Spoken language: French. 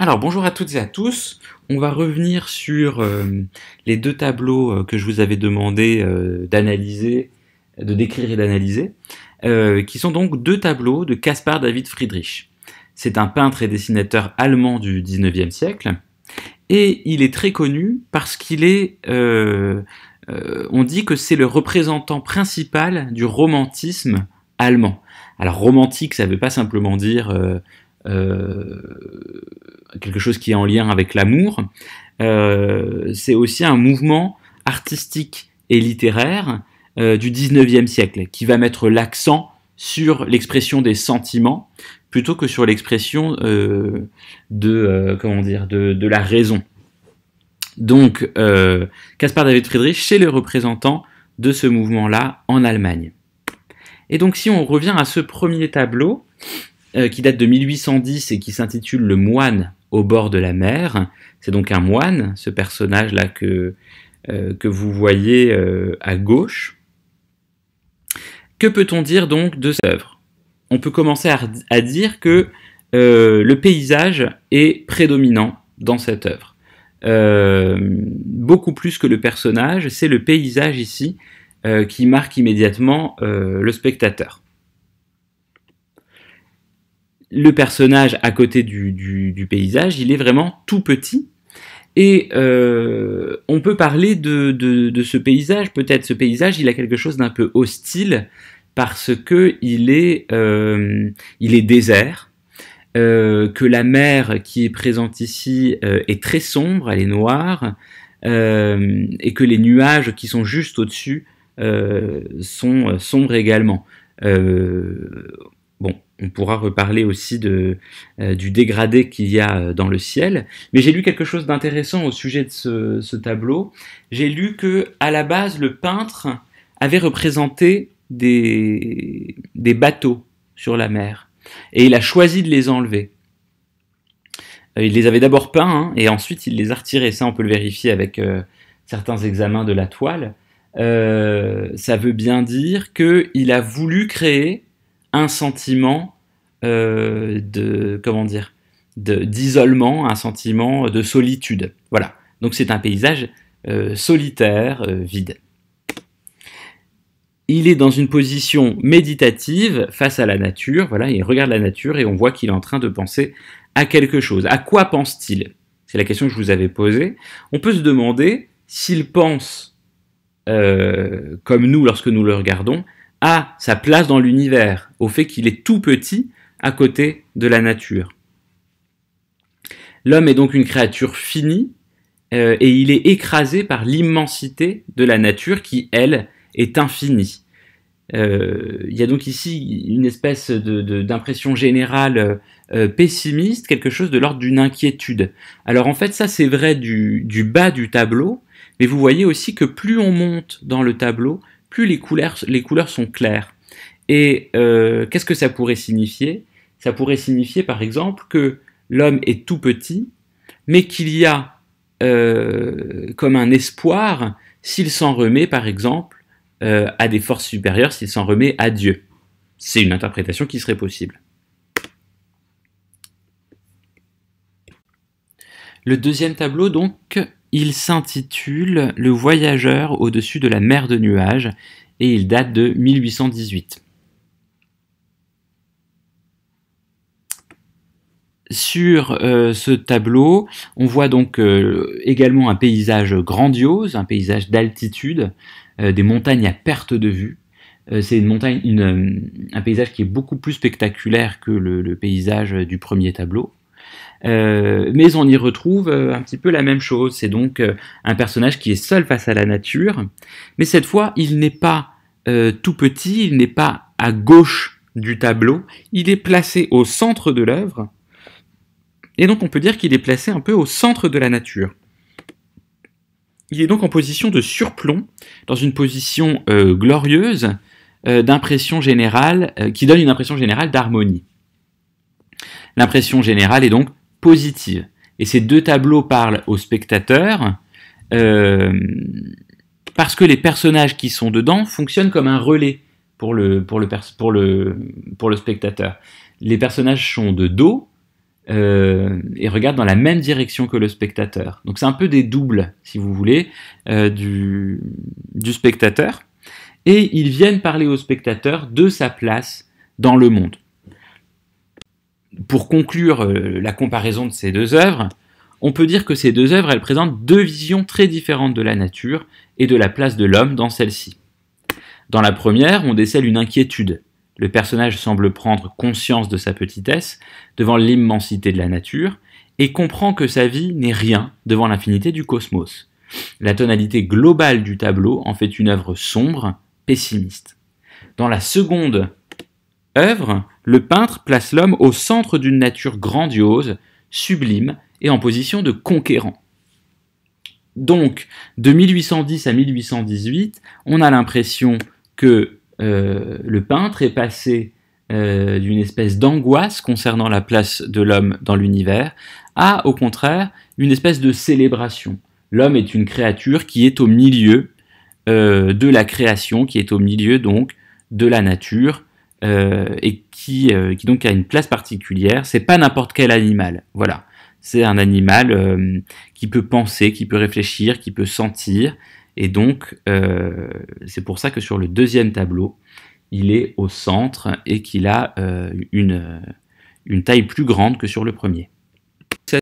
Alors bonjour à toutes et à tous. On va revenir sur euh, les deux tableaux euh, que je vous avais demandé euh, d'analyser, de décrire et d'analyser, qui sont donc deux tableaux de Caspar David Friedrich. C'est un peintre et dessinateur allemand du 19e siècle, et il est très connu parce qu'il est... on dit que c'est le représentant principal du romantisme allemand. Alors romantique, ça ne veut pas simplement dire euh, quelque chose qui est en lien avec l'amour. Euh, c'est aussi un mouvement artistique et littéraire euh, du 19e siècle qui va mettre l'accent sur l'expression des sentiments plutôt que sur l'expression de comment dire de, la raison. Donc Caspar David Friedrich, chez le représentant de ce mouvement-là en Allemagne. Et donc si on revient à ce premier tableau, euh, qui date de 1810 et qui s'intitule Le moine au bord de la mer. C'est donc un moine, ce personnage-là que, euh, que vous voyez euh, à gauche. Que peut-on dire donc de cette œuvre On peut commencer à dire que le paysage est prédominant dans cette œuvre. beaucoup plus que le personnage, c'est le paysage ici qui marque immédiatement le spectateur le personnage à côté du, paysage, il est vraiment tout petit. Et euh, on peut parler de, ce paysage, peut-être ce paysage, il a quelque chose d'un peu hostile parce que il est, euh, il est désert, euh, que la mer qui est présente ici est très sombre, elle est noire, et que les nuages qui sont juste au-dessus sont sombres également. Euh, Bon, on pourra reparler aussi de, euh, du dégradé qu'il y a euh, dans le ciel. Mais j'ai lu quelque chose d'intéressant au sujet de ce, tableau. J'ai lu que, à la base, le peintre avait représenté des, bateaux sur la mer. Et il a choisi de les enlever. Euh, il les avait d'abord peints hein, et ensuite il les a retirés. Ça, on peut le vérifier avec certains examens de la toile. ça veut bien dire qu'il a voulu créer un sentiment euh, de comment dire d'isolement, un sentiment de solitude. Voilà. Donc c'est un paysage euh, solitaire, euh, vide. Il est dans une position méditative face à la nature. Voilà, il regarde la nature et on voit qu'il est en train de penser à quelque chose. À quoi pense-t-il C'est la question que je vous avais posée. On peut se demander s'il pense comme nous lorsque nous le regardons, à sa place dans l'univers, au fait qu'il est tout petit à côté de la nature. L'homme est donc une créature finie euh, et il est écrasé par l'immensité de la nature qui, elle, est infinie. Euh, il y a donc ici une espèce d'impression générale euh, pessimiste, quelque chose de l'ordre d'une inquiétude. Alors en fait ça c'est vrai du bas du tableau, mais vous voyez aussi que plus on monte dans le tableau, les couleurs, les couleurs sont claires. Et euh, qu'est-ce que ça pourrait signifier Ça pourrait signifier par exemple que l'homme est tout petit, mais qu'il y a euh, comme un espoir s'il s'en remet par exemple euh, à des forces supérieures, s'il s'en remet à Dieu. C'est une interprétation qui serait possible. Le deuxième tableau, donc, il s'intitule Le voyageur au-dessus de la mer de nuages et il date de 1818. Sur euh, ce tableau, on voit donc euh, également un paysage grandiose, un paysage d'altitude, euh, des montagnes à perte de vue. C'est une montagne, un paysage qui est beaucoup plus spectaculaire que le paysage du premier tableau. Euh, mais on y retrouve euh, un petit peu la même chose. C'est donc euh, un personnage qui est seul face à la nature, mais cette fois, il n'est pas tout petit, il n'est pas à gauche du tableau, il est placé au centre de l'œuvre, et donc on peut dire qu'il est placé un peu au centre de la nature. Il est donc en position de surplomb, dans une position glorieuse, d'impression générale, qui donne une impression générale d'harmonie. L'impression générale est donc positive. Et ces deux tableaux parlent au spectateur euh, parce que les personnages qui sont dedans fonctionnent comme un relais pour le, pour le, pour le, pour le spectateur. Les personnages sont de dos euh, et regardent dans la même direction que le spectateur. Donc c'est un peu des doubles, si vous voulez, euh, du, du spectateur. Et ils viennent parler au spectateur de sa place dans le monde pour conclure euh, la comparaison de ces deux œuvres, on peut dire que ces deux œuvres, elles présentent deux visions très différentes de la nature et de la place de l'homme dans celle-ci. Dans la première, on décèle une inquiétude. Le personnage semble prendre conscience de sa petitesse devant l'immensité de la nature et comprend que sa vie n'est rien devant l'infinité du cosmos. La tonalité globale du tableau en fait une œuvre sombre, pessimiste. Dans la seconde œuvre, le peintre place l'homme au centre d'une nature grandiose, sublime et en position de conquérant. Donc, de 1810 à 1818, on a l'impression que euh, le peintre est passé euh, d'une espèce d'angoisse concernant la place de l'homme dans l'univers à, au contraire, une espèce de célébration. L'homme est une créature qui est au milieu euh, de la création, qui est au milieu donc de la nature, euh, et qui, euh, qui, donc a une place particulière. C'est pas n'importe quel animal, voilà. C'est un animal euh, qui peut penser, qui peut réfléchir, qui peut sentir, et donc c'est pour ça que sur le deuxième tableau, il est au centre et qu'il a une taille plus grande que sur le premier.